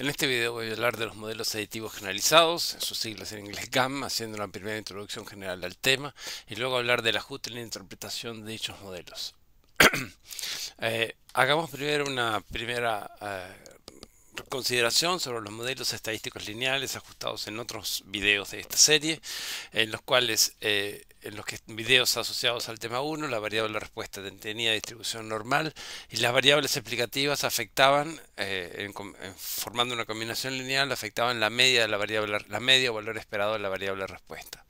En este video voy a hablar de los modelos aditivos generalizados, sus siglas en inglés GAM, haciendo una primera introducción general al tema, y luego hablar del ajuste y la interpretación de dichos modelos. Eh, hagamos primero una primera eh, consideración sobre los modelos estadísticos lineales ajustados en otros videos de esta serie, en los cuales eh, en los que, videos asociados al tema 1, la variable de respuesta tenía distribución normal y las variables explicativas afectaban, eh, formando una combinación lineal, afectaban la media de la variable, la media o valor esperado de la variable respuesta.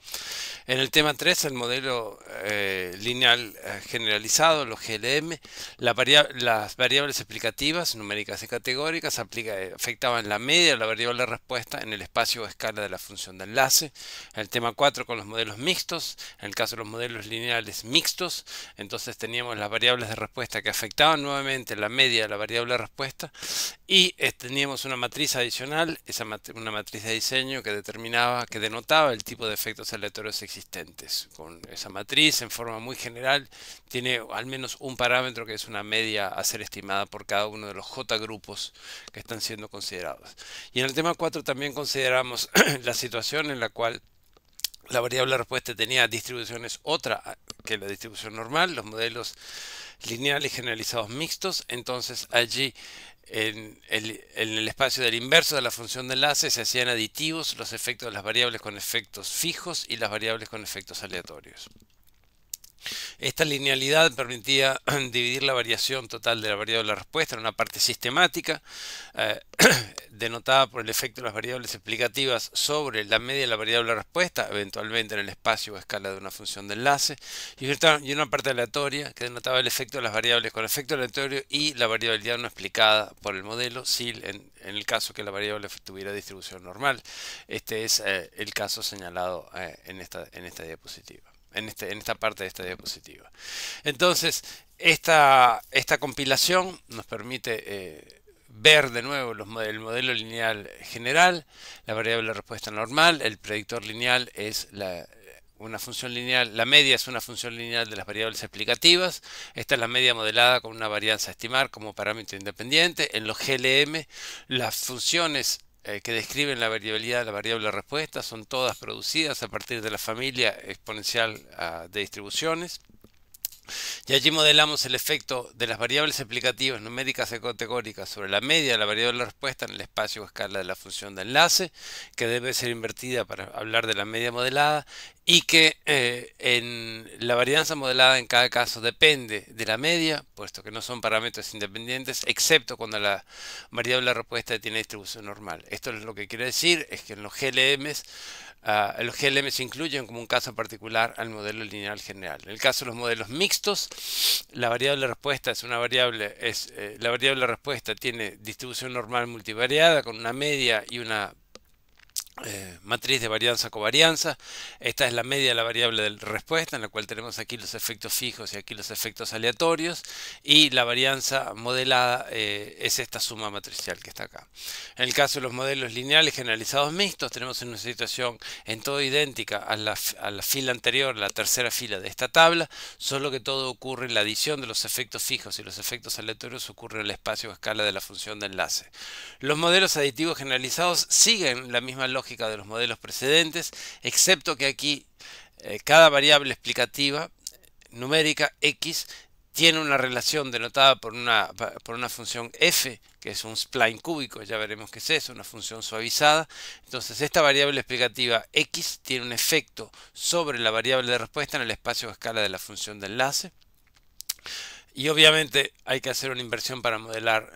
En el tema 3, el modelo eh, lineal eh, generalizado, los GLM, las variables explicativas, numéricas y categóricas, afectaban la media de la variable respuesta en el espacio o escala de la función de enlace. En el tema 4, con los modelos mixtos, en el caso de los modelos lineales mixtos, entonces teníamos las variables de respuesta que afectaban nuevamente la media de la variable de respuesta y eh, teníamos una matriz adicional, esa una matriz de diseño que determinaba, que denotaba el tipo de efectos aleatorios existentes. Con esa matriz, en forma muy general, tiene al menos un parámetro que es una media a ser estimada por cada uno de los J grupos que están siendo considerados. Y en el tema 4 también consideramos la situación en la cual la variable respuesta tenía distribuciones otra que la distribución normal, los modelos lineales generalizados mixtos, entonces allí en el, en el, espacio del inverso de la función de enlace se hacían aditivos los efectos de las variables con efectos fijos y las variables con efectos aleatorios. Esta linealidad permitía dividir la variación total de la variable de la respuesta en una parte sistemática, eh, denotada por el efecto de las variables explicativas sobre la media de la variable de la respuesta, eventualmente en el espacio o escala de una función de enlace, y una parte aleatoria que denotaba el efecto de las variables con efecto aleatorio y la variabilidad no explicada por el modelo, si en, el caso que la variable tuviera distribución normal. Este es eh, el caso señalado eh, en, esta, en esta diapositiva. Este, en, esta parte de esta diapositiva. Entonces, esta, esta compilación nos permite eh, ver de nuevo el modelo lineal general, la variable respuesta normal, el predictor lineal es una función lineal, la media es una función lineal de las variables explicativas, esta es la media modelada con una varianza a estimar como parámetro independiente, en los GLM las funciones eh, que describen la variabilidad de la variable respuesta son todas producidas a partir de la familia exponencial ah, de distribuciones. Y allí modelamos el efecto de las variables explicativas numéricas y categóricas sobre la media de la variable de respuesta en el espacio o escala de la función de enlace, que debe ser invertida para hablar de la media modelada, y que eh, en la varianza modelada en cada caso depende de la media, puesto que no son parámetros independientes, excepto cuando la variable de respuesta tiene distribución normal. Esto es lo que quiere decir, es que en los GLMs Ah, los GLM se incluyen como un caso particular al modelo lineal general. En el caso de los modelos mixtos, la variable respuesta es una variable, es, eh, la variable respuesta tiene distribución normal multivariada con una media y una eh, matriz de varianza-covarianza. Esta es la media de la variable de respuesta, en la cual tenemos aquí los efectos fijos y aquí los efectos aleatorios. Y la varianza modelada eh, es esta suma matricial que está acá. En el caso de los modelos lineales generalizados mixtos, tenemos una situación en todo idéntica a la, fila anterior, la tercera fila de esta tabla, solo que todo ocurre en la adición de los efectos fijos y los efectos aleatorios ocurre en el espacio a escala de la función de enlace. Los modelos aditivos generalizados siguen la misma lógica de los modelos precedentes, excepto que aquí eh, cada variable explicativa numérica x tiene una relación denotada por una, por una función f, que es un spline cúbico, ya veremos qué es eso, una función suavizada. Entonces esta variable explicativa x tiene un efecto sobre la variable de respuesta en el espacio de escala de la función de enlace. Y obviamente hay que hacer una inversión para modelar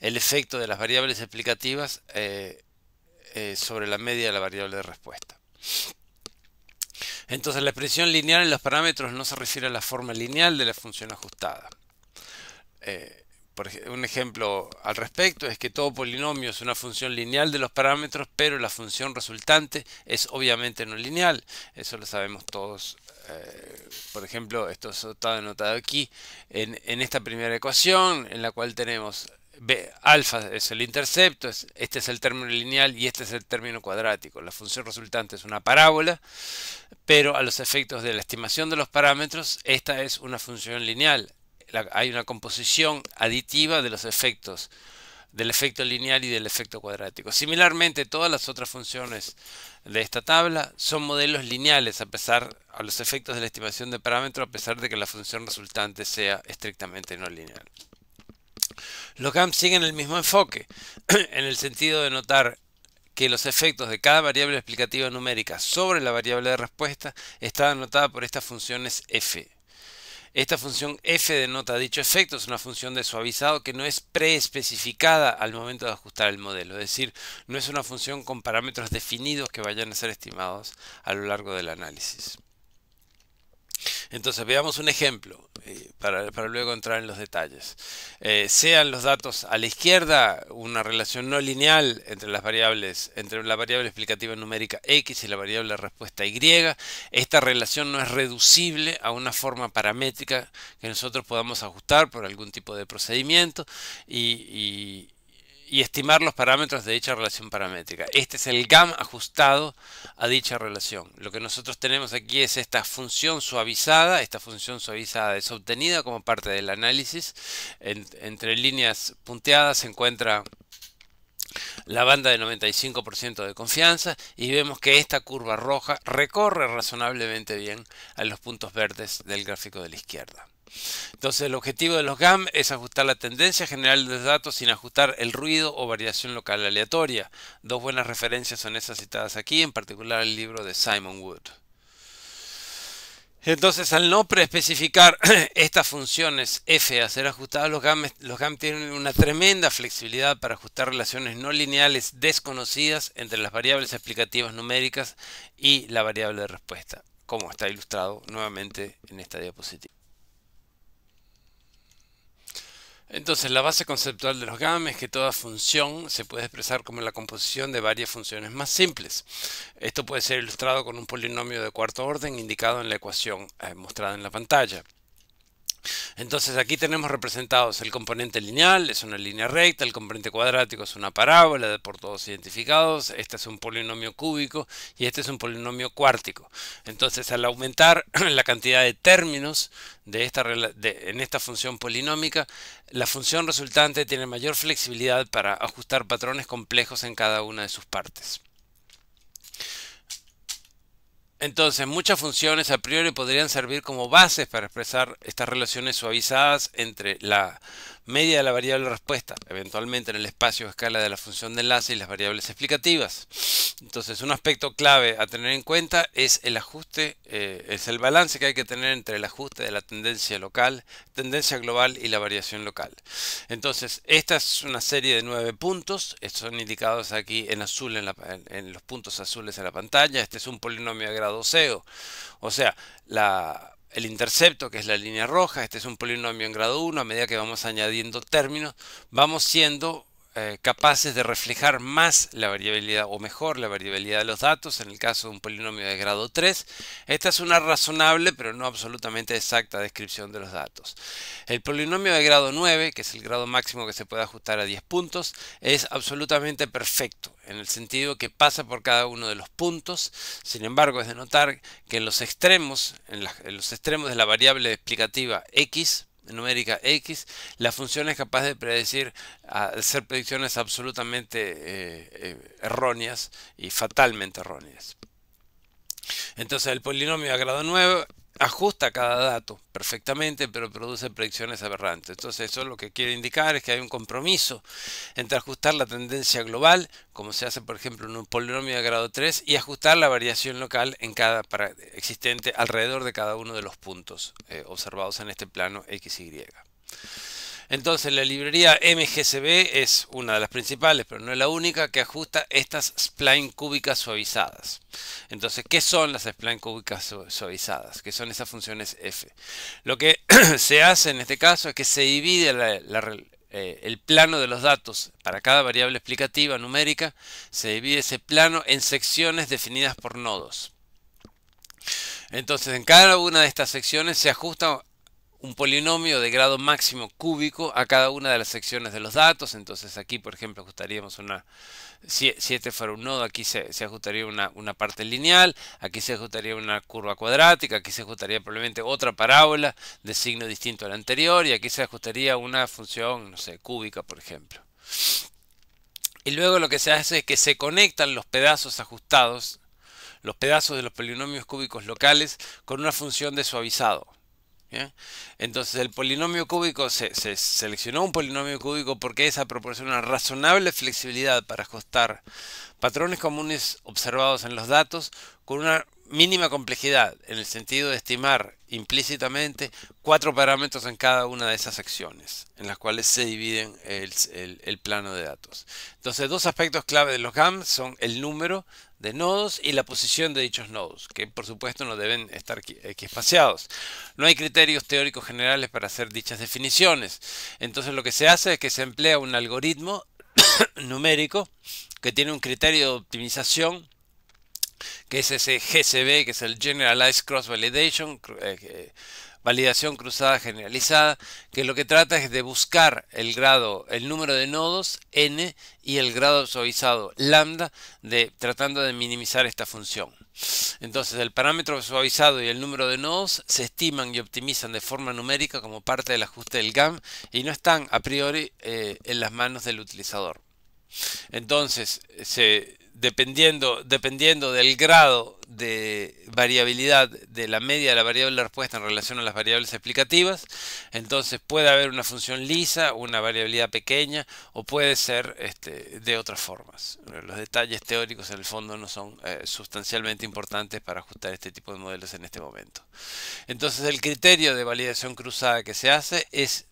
el efecto de las variables explicativas eh, eh, sobre la media de la variable de respuesta. Entonces la expresión lineal en los parámetros no se refiere a la forma lineal de la función ajustada. Eh, un ejemplo al respecto es que todo polinomio es una función lineal de los parámetros, pero la función resultante es obviamente no lineal. Eso lo sabemos todos. Eh, por ejemplo, esto está anotado aquí en esta primera ecuación en la cual tenemos alfa es el intercepto, este es el término lineal y este es el término cuadrático. La función resultante es una parábola, pero a los efectos de la estimación de los parámetros, esta es una función lineal. hay una composición aditiva de los efectos, del efecto lineal y del efecto cuadrático. Similarmente, todas las otras funciones de esta tabla son modelos lineales a pesar a los efectos de la estimación de parámetros, a pesar de que la función resultante sea estrictamente no lineal. Los GAMP siguen el mismo enfoque, en el sentido de notar que los efectos de cada variable explicativa numérica sobre la variable de respuesta está anotada por estas funciones f. Esta función f denota dicho efecto, es una función de suavizado que no es preespecificada al momento de ajustar el modelo, es decir, no es una función con parámetros definidos que vayan a ser estimados a lo largo del análisis. Entonces veamos un ejemplo eh, para, luego entrar en los detalles. Eh, sean los datos a la izquierda una relación no lineal entre las variables, entre la variable explicativa numérica x y la variable respuesta y. Esta relación no es reducible a una forma paramétrica que nosotros podamos ajustar por algún tipo de procedimiento y y estimar los parámetros de dicha relación paramétrica. Este es el GAM ajustado a dicha relación. Lo que nosotros tenemos aquí es esta función suavizada. Esta función suavizada es obtenida como parte del análisis. entre líneas punteadas se encuentra la banda de 95% de confianza y vemos que esta curva roja recorre razonablemente bien a los puntos verdes del gráfico de la izquierda. Entonces el objetivo de los GAM es ajustar la tendencia general de los datos sin ajustar el ruido o variación local aleatoria. Dos buenas referencias son esas citadas aquí, en particular el libro de Simon Wood. Entonces, al no preespecificar estas funciones F a ser ajustadas, los GAM, los GAM tienen una tremenda flexibilidad para ajustar relaciones no lineales desconocidas entre las variables explicativas numéricas y la variable de respuesta, como está ilustrado nuevamente en esta diapositiva. Entonces, la base conceptual de los GAM es que toda función se puede expresar como la composición de varias funciones más simples. Esto puede ser ilustrado con un polinomio de cuarto orden indicado en la ecuación eh, mostrada en la pantalla. Entonces aquí tenemos representados el componente lineal, es una línea recta, el componente cuadrático es una parábola por todos identificados, este es un polinomio cúbico y este es un polinomio cuártico. Entonces al aumentar la cantidad de términos en esta función polinómica, la función resultante tiene mayor flexibilidad para ajustar patrones complejos en cada una de sus partes. Entonces, muchas funciones a priori podrían servir como bases para expresar estas relaciones suavizadas entre la media de la variable respuesta, eventualmente en el espacio o escala de la función de enlace y las variables explicativas. Entonces, un aspecto clave a tener en cuenta es el ajuste, eh, es el balance que hay que tener entre el ajuste de la tendencia local, tendencia global y la variación local. Entonces, esta es una serie de nueve puntos, estos eh, son indicados aquí en azul, en, los puntos azules en la pantalla. Este es un polinomio de grado CEO, o sea, la el intercepto, que es la línea roja, este es un polinomio en grado 1, a medida que vamos añadiendo términos, vamos siendo eh, capaces de reflejar más la variabilidad o mejor la variabilidad de los datos en el caso de un polinomio de grado 3. Esta es una razonable pero no absolutamente exacta descripción de los datos. El polinomio de grado 9, que es el grado máximo que se puede ajustar a 10 puntos, es absolutamente perfecto en el sentido que pasa por cada uno de los puntos. Sin embargo, es de notar que los extremos, en los extremos de la variable explicativa x, numérica X, la función es capaz de predecir, hacer predicciones absolutamente eh, eh, erróneas y fatalmente erróneas. Entonces el polinomio a grado 9 ajusta cada dato perfectamente, pero produce predicciones aberrantes. Entonces eso lo que quiere indicar es que hay un compromiso entre ajustar la tendencia global, como se hace por ejemplo en un polinomio de grado 3, y ajustar la variación local en cada para, existente alrededor de cada uno de los puntos eh, observados en este plano XY. Entonces la librería MGCB es una de las principales, pero no es la única, que ajusta estas spline cúbicas suavizadas. Entonces, ¿qué son las spline cúbicas suavizadas? ¿Qué son esas funciones f? Lo que se hace en este caso es que se divide eh, el plano de los datos para cada variable explicativa numérica, se divide ese plano en secciones definidas por nodos. Entonces, en cada una de estas secciones se ajusta un polinomio de grado máximo cúbico a cada una de las secciones de los datos. Entonces aquí, por ejemplo, ajustaríamos una... Si este fuera un nodo, aquí se, ajustaría una, una, parte lineal, aquí se ajustaría una curva cuadrática, aquí se ajustaría probablemente otra parábola de signo distinto a la anterior y aquí se ajustaría una función, no sé, cúbica, por ejemplo. Y luego lo que se hace es que se conectan los pedazos ajustados, los pedazos de los polinomios cúbicos locales, con una función de suavizado. Entonces el polinomio cúbico, se, seleccionó un polinomio cúbico porque esa proporciona una razonable flexibilidad para ajustar patrones comunes observados en los datos con una mínima complejidad en el sentido de estimar implícitamente cuatro parámetros en cada una de esas secciones en las cuales se dividen el, plano de datos. Entonces, dos aspectos clave de los GAM son el número de nodos y la posición de dichos nodos, que por supuesto no deben estar espaciados. No hay criterios teóricos generales para hacer dichas definiciones. Entonces, lo que se hace es que se emplea un algoritmo numérico que tiene un criterio de optimización que es ese GCB, que es el Generalized Cross Validation, eh, validación cruzada generalizada, que lo que trata es de buscar el grado, el número de nodos n y el grado suavizado lambda, de, tratando de minimizar esta función. Entonces el parámetro suavizado y el número de nodos se estiman y optimizan de forma numérica como parte del ajuste del GAM y no están a priori eh, en las manos del utilizador. Entonces se, dependiendo, dependiendo del grado de variabilidad de la media de la variable de respuesta en relación a las variables explicativas, entonces puede haber una función lisa, una variabilidad pequeña o puede ser este, de otras formas. Los detalles teóricos en el fondo no son eh, sustancialmente importantes para ajustar este tipo de modelos en este momento. Entonces el criterio de validación cruzada que se hace es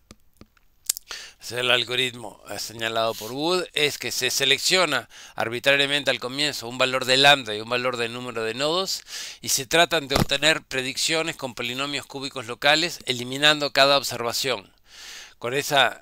el algoritmo eh, señalado por Wood es que se selecciona arbitrariamente al comienzo un valor de lambda y un valor de número de nodos y se tratan de obtener predicciones con polinomios cúbicos locales eliminando cada observación. Con esa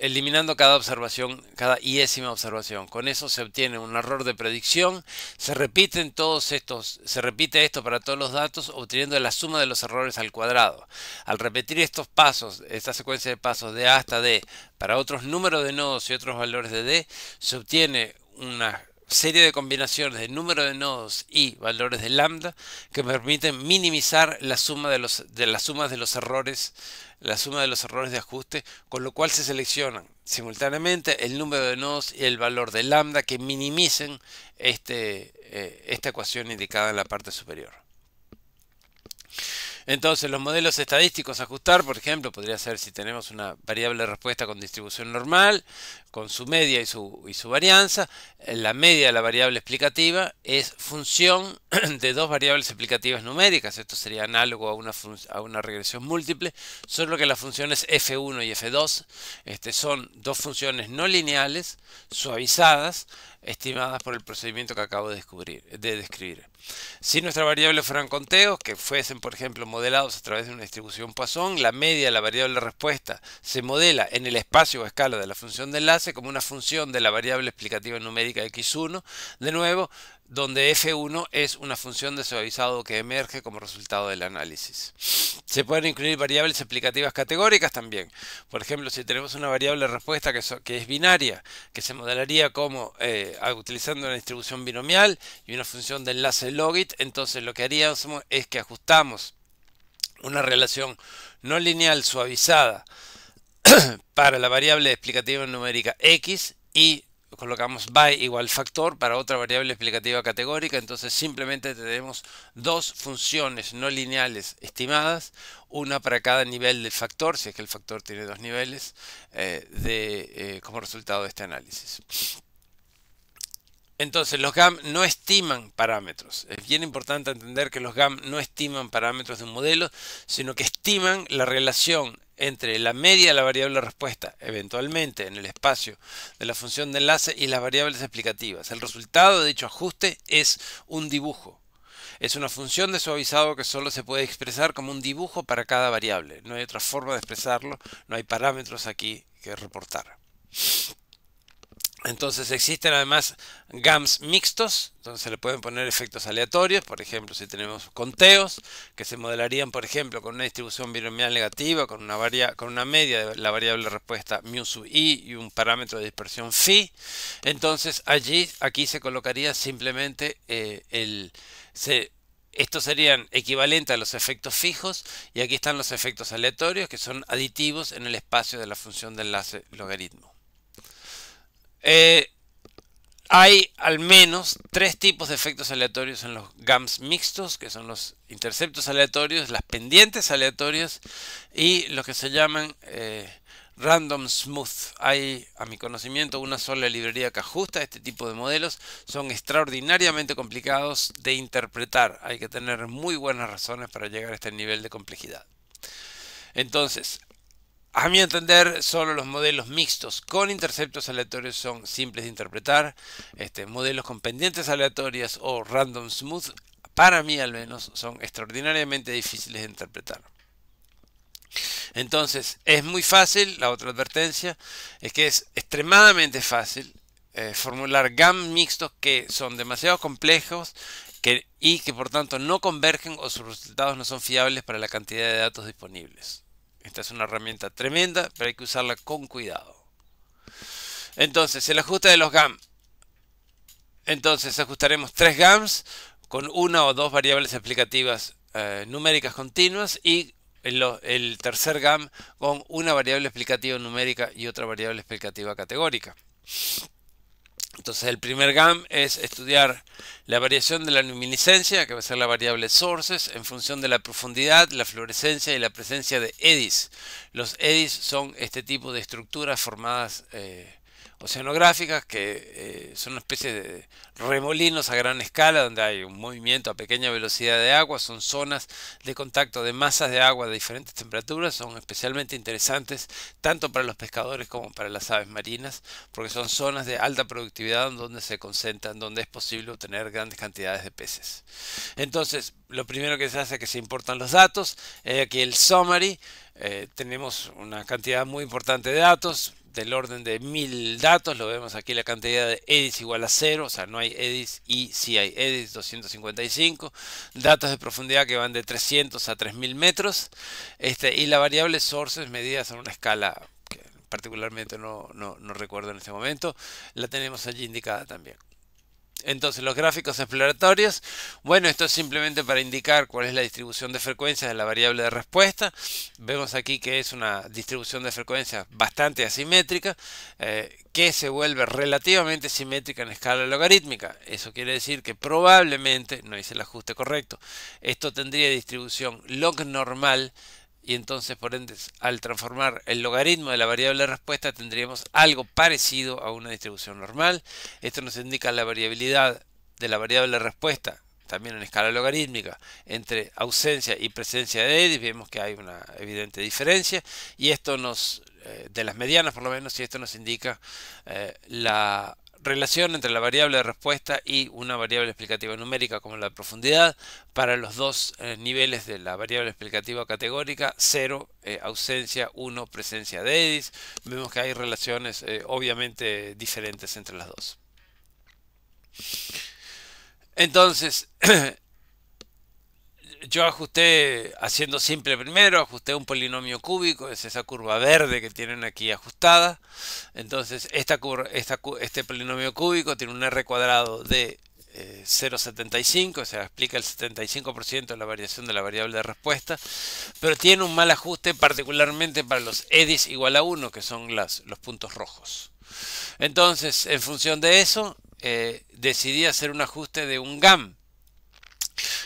eliminando cada observación, cada iésima observación. Con eso se obtiene un error de predicción. Se repiten todos estos, se repite esto para todos los datos, obteniendo la suma de los errores al cuadrado. Al repetir estos pasos, esta secuencia de pasos de A hasta D para otros números de nodos y otros valores de D, se obtiene una serie de combinaciones de número de nodos y valores de lambda que permiten minimizar la suma de los de las sumas de los errores la suma de los errores de ajuste con lo cual se seleccionan simultáneamente el número de nodos y el valor de lambda que minimicen este, eh, esta ecuación indicada en la parte superior entonces, los modelos estadísticos a ajustar, por ejemplo, podría ser si tenemos una variable de respuesta con distribución normal, con su media y su, y su varianza, eh, la media de la variable explicativa es función de dos variables explicativas numéricas, esto sería análogo a una, a una regresión múltiple, solo que las funciones f1 y f2 este, son dos funciones no lineales, suavizadas, estimadas por el procedimiento que acabo de, descubrir, de describir. Si nuestras variables fueran conteos, que fuesen por ejemplo modelados a través de una distribución Poisson, la media de la variable respuesta se modela en el espacio o escala de la función de enlace como una función de la variable explicativa numérica x1, de nuevo donde f1 es una función de suavizado que emerge como resultado del análisis. Se pueden incluir variables explicativas categóricas también. Por ejemplo, si tenemos una variable de respuesta que, es binaria, que se modelaría como eh, utilizando una distribución binomial y una función de enlace logit, entonces lo que haríamos es que ajustamos una relación no lineal suavizada para la variable explicativa numérica x y colocamos by igual factor para otra variable explicativa categórica, entonces simplemente tenemos dos funciones no lineales estimadas, una para cada nivel del factor, si es que el factor tiene dos niveles, eh, de, eh, como resultado de este análisis. Entonces los GAM no estiman parámetros. Es bien importante entender que los GAM no estiman parámetros de un modelo, sino que estiman la relación entre la media de la variable respuesta, eventualmente en el espacio de la función de enlace y las variables explicativas. El resultado de dicho ajuste es un dibujo. Es una función de suavizado que solo se puede expresar como un dibujo para cada variable. No hay otra forma de expresarlo, no hay parámetros aquí que reportar. Entonces existen además GAMs mixtos, entonces se le pueden poner efectos aleatorios, por ejemplo, si tenemos conteos, que se modelarían, por ejemplo, con una distribución binomial negativa, con una, con una media de la variable respuesta mu sub i y un parámetro de dispersión phi. Entonces allí, aquí se colocaría simplemente eh, el... estos serían equivalentes a los efectos fijos y aquí están los efectos aleatorios que son aditivos en el espacio de la función de enlace logaritmo. Eh, hay al menos tres tipos de efectos aleatorios en los GAMS mixtos, que son los interceptos aleatorios, las pendientes aleatorias y los que se llaman eh, Random Smooth. Hay, a mi conocimiento, una sola librería que ajusta este tipo de modelos. Son extraordinariamente complicados de interpretar. Hay que tener muy buenas razones para llegar a este nivel de complejidad. Entonces, a mi entender, solo los modelos mixtos con interceptos aleatorios son simples de interpretar. Este, modelos con pendientes aleatorias o random smooth, para mí al menos, son extraordinariamente difíciles de interpretar. Entonces, es muy fácil, la otra advertencia, es que es extremadamente fácil eh, formular GAM mixtos que son demasiado complejos y que por tanto no convergen o sus resultados no son fiables para la cantidad de datos disponibles. Esta es una herramienta tremenda, pero hay que usarla con cuidado. Entonces, el ajuste de los GAM. Entonces, ajustaremos tres GAMs con una o dos variables explicativas eh, numéricas continuas y el tercer GAM con una variable explicativa numérica y otra variable explicativa categórica. Entonces el primer GAM es estudiar la variación de la luminiscencia, que va a ser la variable sources, en función de la profundidad, la fluorescencia y la presencia de edis. Los eddies son este tipo de estructuras formadas eh, oceanográficas que eh, son una especie de remolinos a gran escala donde hay un movimiento a pequeña velocidad de agua, son zonas de contacto de masas de agua de diferentes temperaturas, son especialmente interesantes tanto para los pescadores como para las aves marinas porque son zonas de alta productividad donde se concentran, donde es posible obtener grandes cantidades de peces. Entonces, lo primero que se hace es que se importan los datos, eh, aquí el summary, eh, tenemos una cantidad muy importante de datos, del orden de mil datos, lo vemos aquí la cantidad de edits igual a cero o sea, no hay edits y si hay edits 255, datos de profundidad que van de 300 a 3000 metros, este, y la variable sources medidas en una escala que particularmente no, no, no recuerdo en este momento, la tenemos allí indicada también. Entonces, los gráficos exploratorios, bueno, esto es simplemente para indicar cuál es la distribución de frecuencias de la variable de respuesta. Vemos aquí que es una distribución de frecuencias bastante asimétrica, eh, que se vuelve relativamente simétrica en escala logarítmica. Eso quiere decir que probablemente, no hice el ajuste correcto, esto tendría distribución log normal, y entonces por ende al transformar el logaritmo de la variable de respuesta tendríamos algo parecido a una distribución normal. Esto nos indica la variabilidad de la variable de respuesta también en escala logarítmica entre ausencia y presencia de edis vemos que hay una evidente diferencia y esto nos eh, de las medianas por lo menos y esto nos indica eh, la relación entre la variable de respuesta y una variable explicativa numérica como la profundidad para los dos eh, niveles de la variable explicativa categórica 0 eh, ausencia 1 presencia de EDIS vemos que hay relaciones eh, obviamente diferentes entre las dos entonces yo ajusté haciendo simple primero, ajusté un polinomio cúbico, es esa curva verde que tienen aquí ajustada. Entonces, esta este polinomio cúbico tiene un r cuadrado de 0,75, eh, o sea, explica el 75% de la variación de la variable de respuesta, pero tiene un mal ajuste particularmente para los edis igual a 1, que son las, los puntos rojos. Entonces, en función de eso, eh, decidí hacer un ajuste de un GAM,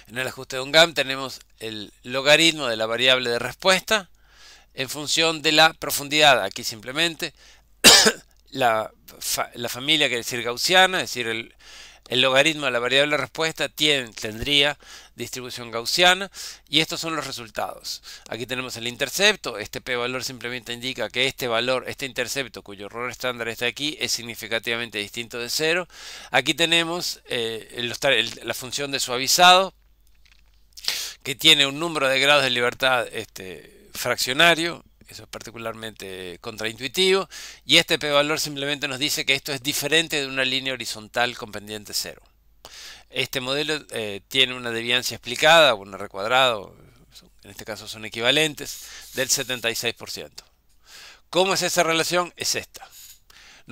en el ajuste de un GAM tenemos el logaritmo de la variable de respuesta en función de la profundidad. Aquí simplemente la, familia, que decir gaussiana, es decir, el, logaritmo de la variable de respuesta tendría distribución gaussiana y estos son los resultados. Aquí tenemos el intercepto, este p valor simplemente indica que este valor, este intercepto cuyo error estándar está aquí es significativamente distinto de cero. Aquí tenemos eh, la función de suavizado que tiene un número de grados de libertad este, fraccionario, eso es particularmente contraintuitivo, y este p-valor simplemente nos dice que esto es diferente de una línea horizontal con pendiente cero. Este modelo eh, tiene una deviancia explicada, r recuadrado, en este caso son equivalentes, del 76%. ¿Cómo es esa relación? Es esta.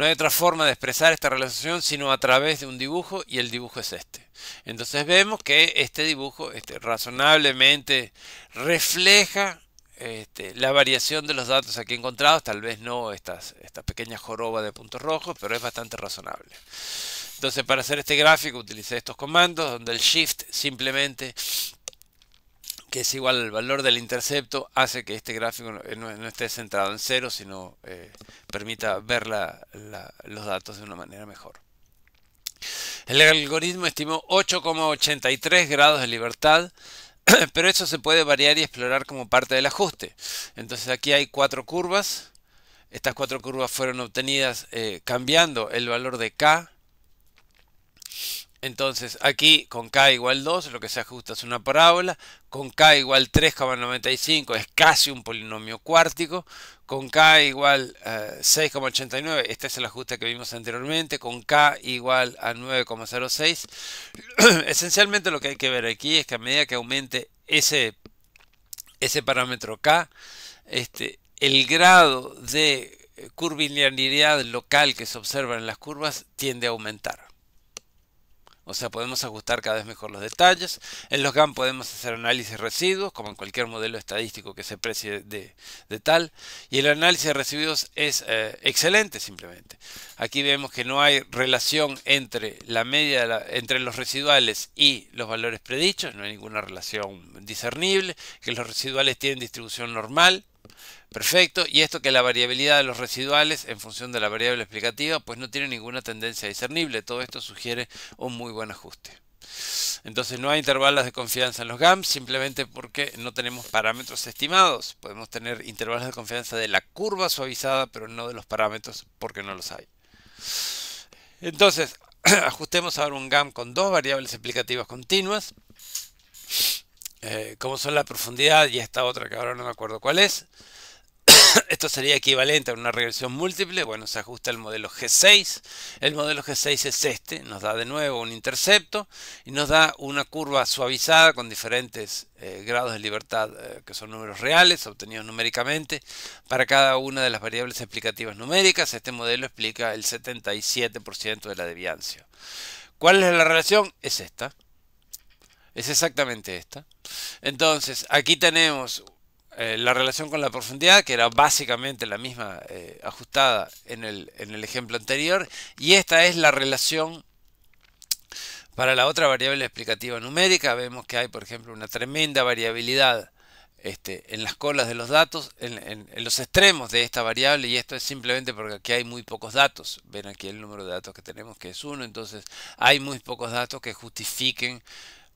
No hay otra forma de expresar esta relación sino a través de un dibujo y el dibujo es este. Entonces vemos que este dibujo este, razonablemente refleja este, la variación de los datos aquí encontrados, tal vez no estas, esta pequeña joroba de puntos rojos, pero es bastante razonable. Entonces para hacer este gráfico utilicé estos comandos donde el shift simplemente que es igual al valor del intercepto, hace que este gráfico no, eh, esté centrado en cero, sino eh, permita ver los datos de una manera mejor. El algoritmo estimó 8,83 grados de libertad, pero eso se puede variar y explorar como parte del ajuste. Entonces aquí hay cuatro curvas. Estas cuatro curvas fueron obtenidas eh, cambiando el valor de K entonces aquí con k igual 2 lo que se ajusta es una parábola, con k igual 3,95 es casi un polinomio cuártico, con k igual 6,89, eh, este es el ajuste que vimos anteriormente, con k igual a 9,06. Esencialmente lo que hay que ver aquí es que a medida que aumente ese, ese parámetro k, este, el grado de curvilinearidad local que se observa en las curvas tiende a aumentar. O sea, podemos ajustar cada vez mejor los detalles. En los GAM podemos hacer análisis de residuos, como en cualquier modelo estadístico que se precie de, tal. Y el análisis de residuos es eh, excelente simplemente. Aquí vemos que no hay relación entre la media, entre los residuales y los valores predichos. No hay ninguna relación discernible. Que los residuales tienen distribución normal. Perfecto. Y esto que la variabilidad de los residuales en función de la variable explicativa pues no tiene ninguna tendencia discernible. Todo esto sugiere un muy buen ajuste. Entonces no hay intervalos de confianza en los GAMS simplemente porque no tenemos parámetros estimados. Podemos tener intervalos de confianza de la curva suavizada pero no de los parámetros porque no los hay. Entonces ajustemos ahora un GAM con dos variables explicativas continuas eh, como son la profundidad y esta otra que ahora no me acuerdo cuál es. Esto sería equivalente a una regresión múltiple. Bueno, se ajusta el modelo G6. El modelo G6 es este. Nos da de nuevo un intercepto y nos da una curva suavizada con diferentes eh, grados de libertad eh, que son números reales obtenidos numéricamente para cada una de las variables explicativas numéricas. Este modelo explica el 77% de la deviancia. ¿Cuál es la relación? Es esta. Es exactamente esta. Entonces, aquí tenemos eh, la relación con la profundidad, que era básicamente la misma eh, ajustada en el, ejemplo anterior, y esta es la relación para la otra variable explicativa numérica. Vemos que hay, por ejemplo, una tremenda variabilidad este, en las colas de los datos, en, los extremos de esta variable, y esto es simplemente porque aquí hay muy pocos datos. Ven aquí el número de datos que tenemos, que es 1, entonces hay muy pocos datos que justifiquen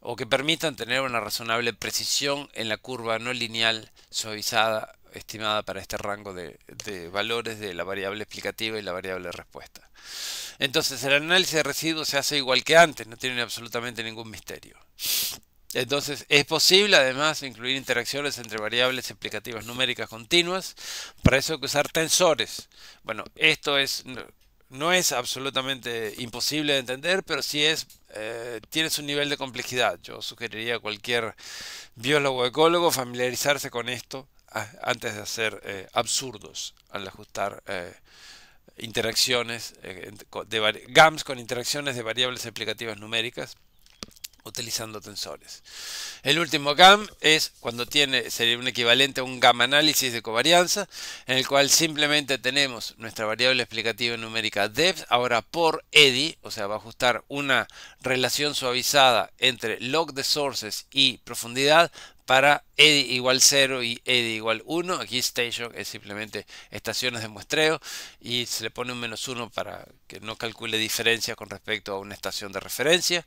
o que permitan tener una razonable precisión en la curva no lineal suavizada estimada para este rango de, valores de la variable explicativa y la variable respuesta. Entonces el análisis de residuos se hace igual que antes, no tiene absolutamente ningún misterio. Entonces es posible además incluir interacciones entre variables explicativas numéricas continuas, para eso hay que usar tensores. Bueno, esto es, no es absolutamente imposible de entender, pero sí es eh, tiene su nivel de complejidad. Yo sugeriría a cualquier biólogo o ecólogo familiarizarse con esto antes de hacer eh, absurdos al ajustar eh, interacciones GAMS con interacciones de variables explicativas numéricas utilizando tensores. El último GAM es cuando tiene, sería un equivalente a un GAM análisis de covarianza, en el cual simplemente tenemos nuestra variable explicativa numérica depth, ahora por EDI, o sea, va a ajustar una relación suavizada entre log de sources y profundidad para ED igual 0 y ED igual 1. Aquí station es simplemente estaciones de muestreo y se le pone un menos 1 para que no calcule diferencia con respecto a una estación de referencia.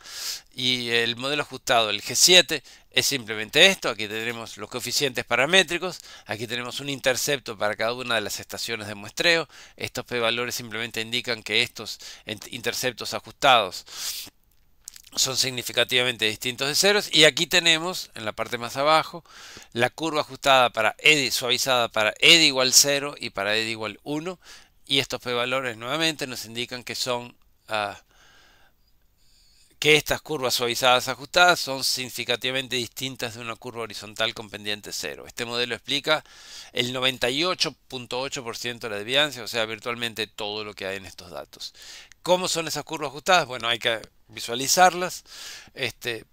Y el modelo ajustado, el G7, es simplemente esto. Aquí tenemos los coeficientes paramétricos, aquí tenemos un intercepto para cada una de las estaciones de muestreo. Estos p-valores simplemente indican que estos interceptos ajustados son significativamente distintos de ceros. Y aquí tenemos, en la parte más abajo, la curva ajustada para ED, suavizada para ED igual 0 y para ED igual 1. Y estos p-valores nuevamente nos indican que son... Ah, que estas curvas suavizadas ajustadas son significativamente distintas de una curva horizontal con pendiente cero. Este modelo explica el 98.8% de la deviancia, o sea, virtualmente todo lo que hay en estos datos. ¿Cómo son esas curvas ajustadas? Bueno, hay que visualizarlas. Este,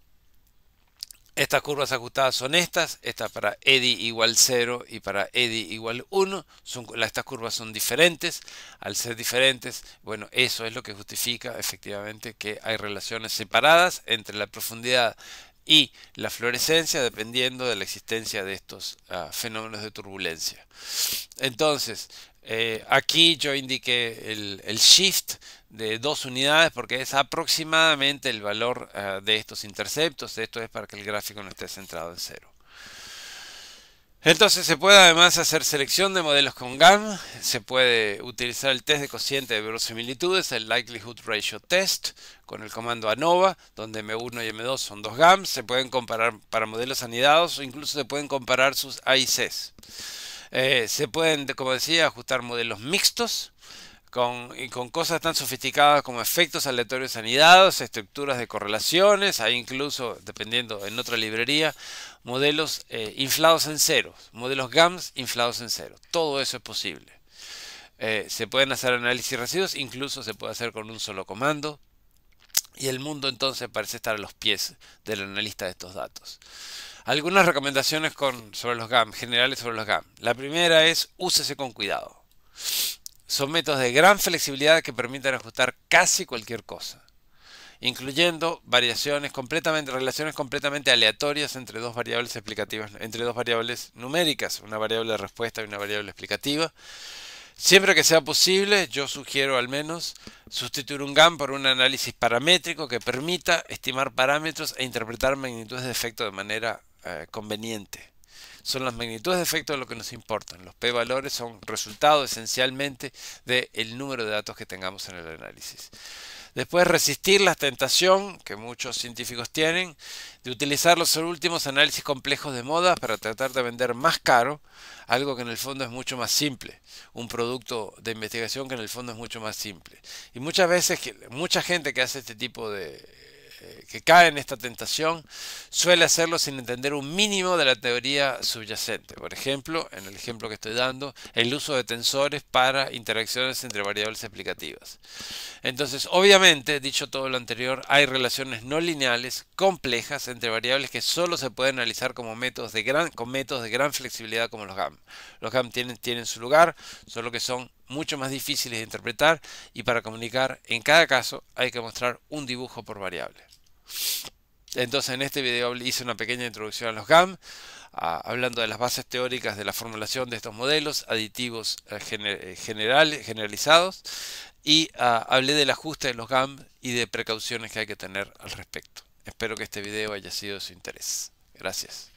estas curvas ajustadas son estas, esta para EDI igual 0 y para EDI igual 1. Son, estas curvas son diferentes. Al ser diferentes, bueno, eso es lo que justifica efectivamente que hay relaciones separadas entre la profundidad y la fluorescencia dependiendo de la existencia de estos ah, fenómenos de turbulencia. Entonces, eh, aquí yo indiqué el, el shift de dos unidades porque es aproximadamente el valor eh, de estos interceptos. Esto es para que el gráfico no esté centrado en cero. Entonces se puede además hacer selección de modelos con GAM, se puede utilizar el test de cociente de verosimilitudes, el Likelihood Ratio Test, con el comando ANOVA, donde M1 y M2 son dos GAM, se pueden comparar para modelos anidados o incluso se pueden comparar sus AICs. Eh, se pueden, como decía, ajustar modelos mixtos, con, cosas tan sofisticadas como efectos aleatorios anidados, estructuras de correlaciones, hay incluso, dependiendo en otra librería, modelos eh, inflados en ceros, modelos GAMS inflados en cero. Todo eso es posible. Eh, se pueden hacer análisis residuos, incluso se puede hacer con un solo comando. Y el mundo entonces parece estar a los pies del analista de estos datos. Algunas recomendaciones con, sobre los GAM, generales sobre los GAM. La primera es úsese con cuidado. Son métodos de gran flexibilidad que permiten ajustar casi cualquier cosa, incluyendo variaciones completamente, relaciones completamente aleatorias entre dos variables explicativas, entre dos variables numéricas, una variable de respuesta y una variable explicativa. Siempre que sea posible, yo sugiero al menos sustituir un GAN por un análisis paramétrico que permita estimar parámetros e interpretar magnitudes de efecto de manera eh, conveniente son las magnitudes de efecto lo que nos importan. Los p-valores son resultado esencialmente del el número de datos que tengamos en el análisis. Después resistir la tentación que muchos científicos tienen de utilizar los últimos análisis complejos de moda para tratar de vender más caro algo que en el fondo es mucho más simple, un producto de investigación que en el fondo es mucho más simple. Y muchas veces mucha gente que hace este tipo de que cae en esta tentación suele hacerlo sin entender un mínimo de la teoría subyacente. Por ejemplo, en el ejemplo que estoy dando, el uso de tensores para interacciones entre variables explicativas. Entonces, obviamente, dicho todo lo anterior, hay relaciones no lineales complejas entre variables que solo se pueden analizar como métodos de gran, con métodos de gran flexibilidad como los GAM. Los GAM tienen, tienen su lugar, solo que son mucho más difíciles de interpretar y para comunicar en cada caso hay que mostrar un dibujo por variable. Entonces en este video hice una pequeña introducción a los GAM, hablando de las bases teóricas de la formulación de estos modelos, aditivos eh, eh, generalizados, y ah, hablé del ajuste de los GAM y de precauciones que hay que tener al respecto. Espero que este video haya sido de su interés. Gracias.